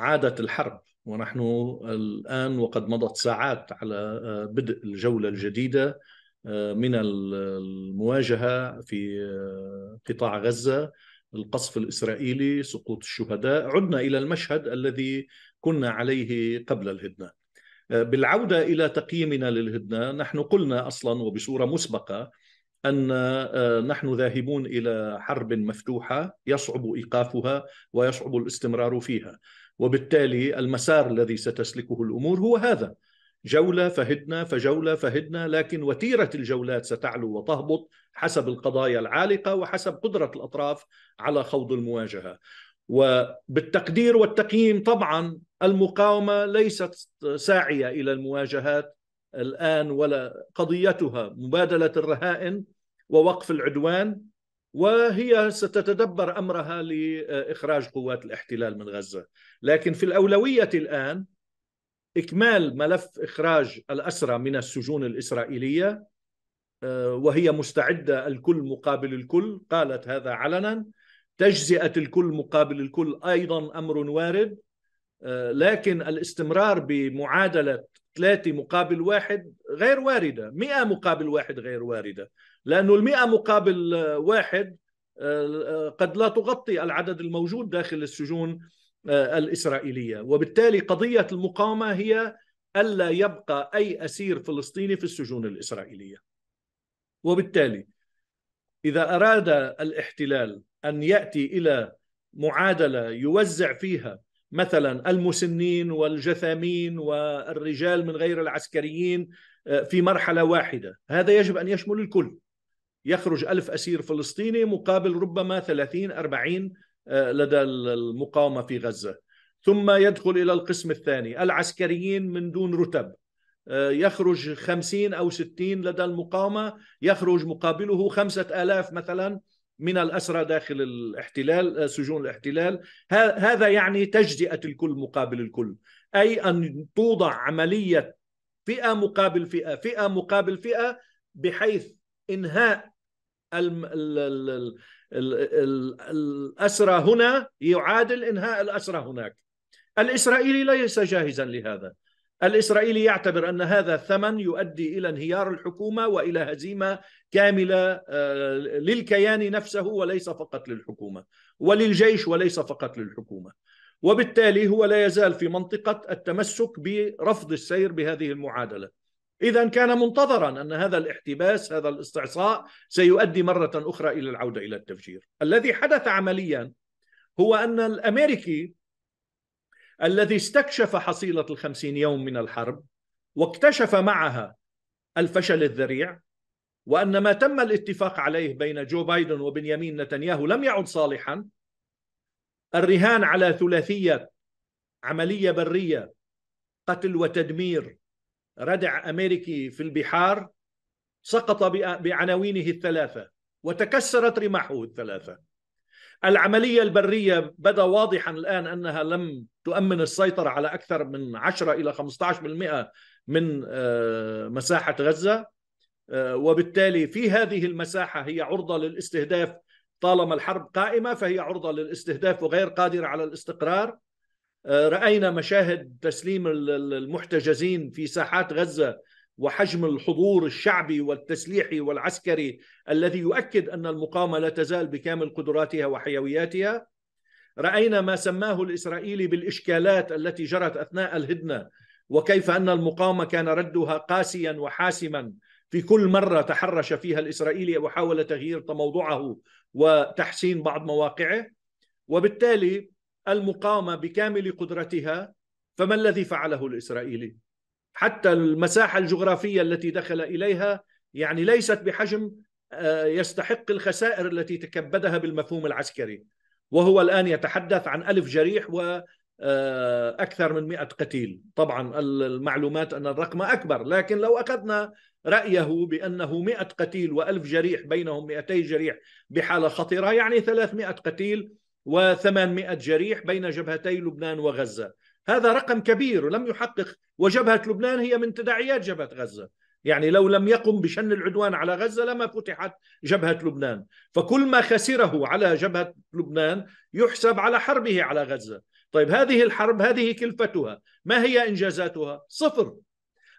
عادت الحرب ونحن الآن وقد مضت ساعات على آه، بدء الجولة الجديدة آه، من المواجهة في آه، قطاع غزة القصف الإسرائيلي سقوط الشهداء عدنا إلى المشهد الذي كنا عليه قبل الهدنة بالعودة إلى تقييمنا للهدنة نحن قلنا أصلا وبصورة مسبقة أن نحن ذاهبون إلى حرب مفتوحة يصعب إيقافها ويصعب الاستمرار فيها وبالتالي المسار الذي ستسلكه الامور هو هذا جوله فهدنا فجوله فهدنا لكن وتيره الجولات ستعلو وتهبط حسب القضايا العالقه وحسب قدره الاطراف على خوض المواجهه وبالتقدير والتقييم طبعا المقاومه ليست ساعيه الى المواجهات الان ولا قضيتها مبادله الرهائن ووقف العدوان وهي ستتدبر امرها لاخراج قوات الاحتلال من غزه، لكن في الاولويه الان اكمال ملف اخراج الاسرى من السجون الاسرائيليه آه، وهي مستعده الكل مقابل الكل، قالت هذا علنا، تجزئه الكل مقابل الكل ايضا امر وارد آه، لكن الاستمرار بمعادله ثلاثة مقابل واحد غير واردة مئة مقابل واحد غير واردة لأنه المئة مقابل آه، واحد آه، آه، قد لا تغطي العدد الموجود داخل السجون الإسرائيلية وبالتالي قضية المقاومة هي ألا يبقى أي أسير فلسطيني في السجون الإسرائيلية وبالتالي إذا أراد الاحتلال أن يأتي إلى معادلة يوزع فيها مثلا المسنين والجثامين والرجال من غير العسكريين آه، في مرحلة واحدة هذا يجب أن يشمل الكل يخرج ألف أسير فلسطيني مقابل ربما 30 40 آه، لدى المقاومة في غزة ثم يدخل إلى القسم الثاني العسكريين من دون رتب آه، يخرج 50 أو 60 لدى المقاومة يخرج مقابله 5000 مثلا من الأسرى داخل الاحتلال آه، سجون الاحتلال هذا يعني تجزئة الكل مقابل الكل أي أن توضع عملية فئة مقابل فئة فئة مقابل فئة بحيث إنهاء الأسرى هنا يعادل إنهاء الأسرى هناك الإسرائيلي ليس جاهزا لهذا الاسرائيلي يعتبر ان هذا الثمن يؤدي الى انهيار الحكومه والى هزيمه كامله آه، للكيان نفسه وليس فقط للحكومه وللجيش وليس فقط للحكومه وبالتالي هو لا يزال في منطقه التمسك برفض السير بهذه المعادله اذا كان منتظرا ان هذا الاحتباس هذا الاستعصاء سيؤدي مره اخرى الى العوده الى التفجير الذي حدث عمليا هو ان الامريكي الذي استكشف حصيلة الخمسين يوم من الحرب واكتشف معها الفشل الذريع وأن ما تم الاتفاق عليه بين جو بايدن وبنيامين نتنياهو لم يعد صالحا الرهان على ثلاثية عملية برية قتل وتدمير ردع أمريكي في البحار سقط بعناوينه الثلاثة وتكسرت رماحه الثلاثة العملية البرية بدا واضحا الآن أنها لم تؤمن السيطرة على أكثر من 10 إلى 15% من آه، مساحة غزة آه، وبالتالي في هذه المساحة هي عرضة للاستهداف طالما الحرب قائمة فهي عرضة للاستهداف وغير قادرة على الاستقرار آه، رأينا مشاهد تسليم المحتجزين في ساحات غزة وحجم الحضور الشعبي والتسليحي والعسكري الذي يؤكد ان المقاومه لا تزال بكامل قدراتها وحيوياتها راينا ما سماه الاسرائيلي بالاشكالات التي جرت اثناء الهدنه وكيف ان المقاومه كان ردها قاسيا وحاسما في كل مره تحرش فيها الاسرائيلي وحاول تغيير موضوعه وتحسين بعض مواقعه وبالتالي المقاومه بكامل قدرتها فما الذي فعله الاسرائيلي؟ حتى المساحة الجغرافية التي دخل إليها يعني ليست بحجم آه، يستحق الخسائر التي تكبدها بالمفهوم العسكري وهو الآن يتحدث عن ألف جريح و آه، أكثر من مئة قتيل طبعا المعلومات أن الرقم أكبر لكن لو أخذنا رأيه بأنه مئة قتيل وألف جريح بينهم 200 جريح بحالة خطيرة يعني 300 قتيل و800 جريح بين جبهتي لبنان وغزة هذا رقم كبير لم يحقق وجبهة لبنان هي من تداعيات جبهة غزة يعني لو لم يقم بشن العدوان على غزة لما فتحت جبهة لبنان فكل ما خسره على جبهة لبنان يحسب على حربه على غزة طيب هذه الحرب هذه كلفتها ما هي إنجازاتها؟ صفر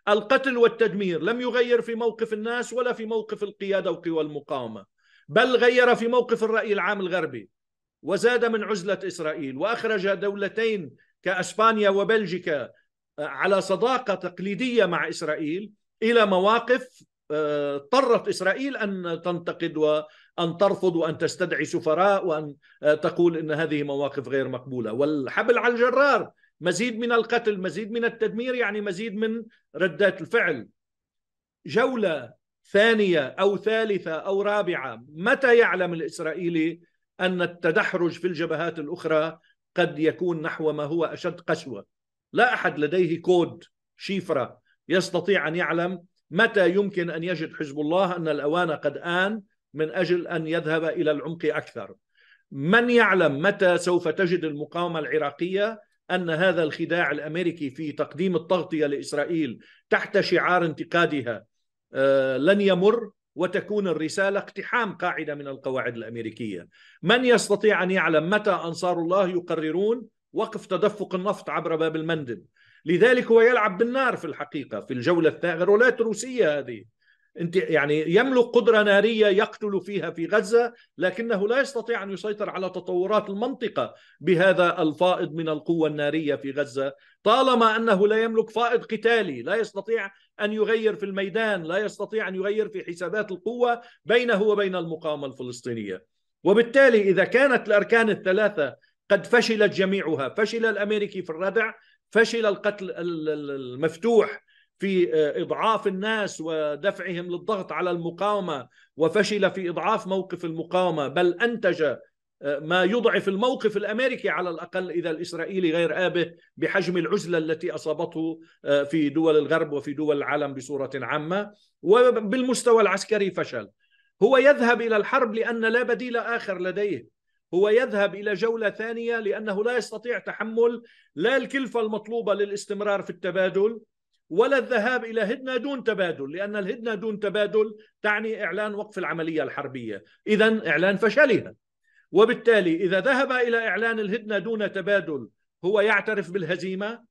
القتل والتدمير لم يغير في موقف الناس ولا في موقف القيادة وقوى المقاومة بل غير في موقف الرأي العام الغربي وزاد من عزلة إسرائيل وأخرج دولتين كاسبانيا وبلجيكا آه، على صداقه تقليديه مع اسرائيل الى مواقف اضطرت آه، اسرائيل ان تنتقد وان ترفض وان تستدعي سفراء وان آه، تقول ان هذه مواقف غير مقبوله والحبل على الجرار مزيد من القتل مزيد من التدمير يعني مزيد من ردات الفعل جوله ثانيه او ثالثه او رابعه متى يعلم الاسرائيلي ان التدحرج في الجبهات الاخرى قد يكون نحو ما هو اشد قسوه لا احد لديه كود شيفره يستطيع ان يعلم متى يمكن ان يجد حزب الله ان الاوان قد ان من اجل ان يذهب الى العمق اكثر من يعلم متى سوف تجد المقاومه العراقيه ان هذا الخداع الامريكي في تقديم التغطيه لاسرائيل تحت شعار انتقادها آه، لن يمر وتكون الرسالة اقتحام قاعدة من القواعد الأمريكية من يستطيع أن يعلم متى أنصار الله يقررون وقف تدفق النفط عبر باب المندب لذلك هو يلعب بالنار في الحقيقة في الجولة الثانية ولات روسية هذه انت يعني يملك قدره ناريه يقتل فيها في غزه لكنه لا يستطيع ان يسيطر على تطورات المنطقه بهذا الفائض من القوه الناريه في غزه طالما انه لا يملك فائض قتالي لا يستطيع ان يغير في الميدان لا يستطيع ان يغير في حسابات القوه بينه وبين المقاومه الفلسطينيه وبالتالي اذا كانت الاركان الثلاثه قد فشلت جميعها فشل الامريكي في الردع فشل القتل المفتوح في آه، اضعاف الناس ودفعهم للضغط على المقاومه وفشل في اضعاف موقف المقاومه بل انتج ما يضعف الموقف الامريكي على الاقل اذا الاسرائيلي غير ابه بحجم العزله التي اصابته آه، في دول الغرب وفي دول العالم بصوره عامه وبالمستوى العسكري فشل. هو يذهب الى الحرب لان لا بديل اخر لديه. هو يذهب الى جوله ثانيه لانه لا يستطيع تحمل لا الكلفه المطلوبه للاستمرار في التبادل ولا الذهاب الى هدنه دون تبادل لان الهدنه دون تبادل تعني اعلان وقف العمليه الحربيه، اذا اعلان فشلها. وبالتالي إذا ذهب إلى إعلان الهدنة دون تبادل هو يعترف بالهزيمة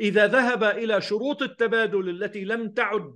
إذا ذهب إلى شروط التبادل التي لم تعد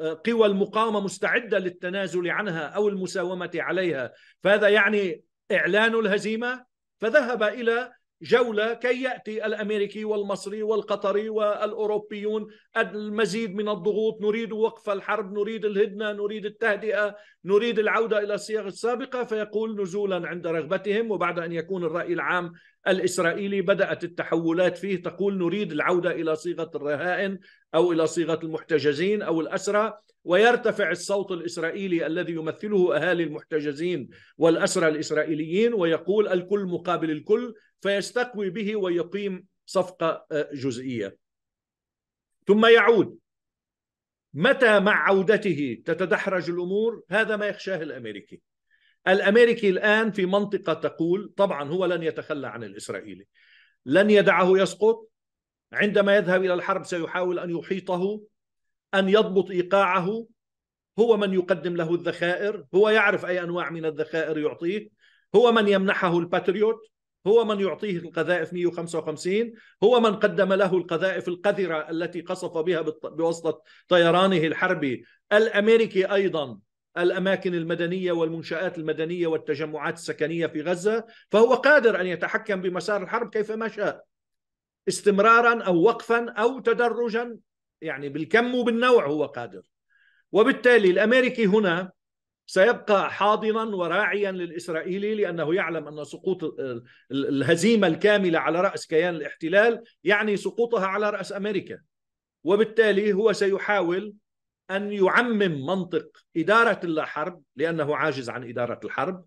آه، قوى المقاومة مستعدة للتنازل عنها أو المساومة عليها فهذا يعني إعلان الهزيمة فذهب إلى جولة كي يأتي الأمريكي والمصري والقطري والأوروبيون المزيد من الضغوط نريد وقف الحرب نريد الهدنة نريد التهدئة نريد العودة إلى الصيغ السابقة فيقول نزولا عند رغبتهم وبعد أن يكون الرأي العام الإسرائيلي بدأت التحولات فيه تقول نريد العودة إلى صيغة الرهائن أو إلى صيغة المحتجزين أو الأسرى ويرتفع الصوت الإسرائيلي الذي يمثله أهالي المحتجزين والأسرى الإسرائيليين ويقول الكل مقابل الكل فيستقوي به ويقيم صفقة آه، جزئية ثم يعود متى مع عودته تتدحرج الأمور هذا ما يخشاه الأمريكي الأمريكي الآن في منطقة تقول طبعا هو لن يتخلى عن الإسرائيلي لن يدعه يسقط عندما يذهب إلى الحرب سيحاول أن يحيطه أن يضبط إيقاعه هو من يقدم له الذخائر هو يعرف أي أنواع من الذخائر يعطيه هو من يمنحه الباتريوت هو من يعطيه القذائف 155 هو من قدم له القذائف القذرة التي قصف بها بواسطة طيرانه الحربي الأمريكي أيضا الأماكن المدنية والمنشآت المدنية والتجمعات السكنية في غزة فهو قادر أن يتحكم بمسار الحرب كيفما شاء استمرارا أو وقفا أو تدرجا يعني بالكم وبالنوع هو قادر وبالتالي الأمريكي هنا سيبقى حاضنا وراعيا للاسرائيلي لانه يعلم ان سقوط الهزيمه الكامله على راس كيان الاحتلال يعني سقوطها على راس امريكا وبالتالي هو سيحاول ان يعمم منطق اداره اللا حرب لانه عاجز عن اداره الحرب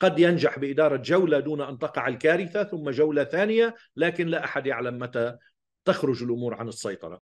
قد ينجح باداره جوله دون ان تقع الكارثه ثم جوله ثانيه لكن لا احد يعلم متى تخرج الامور عن السيطره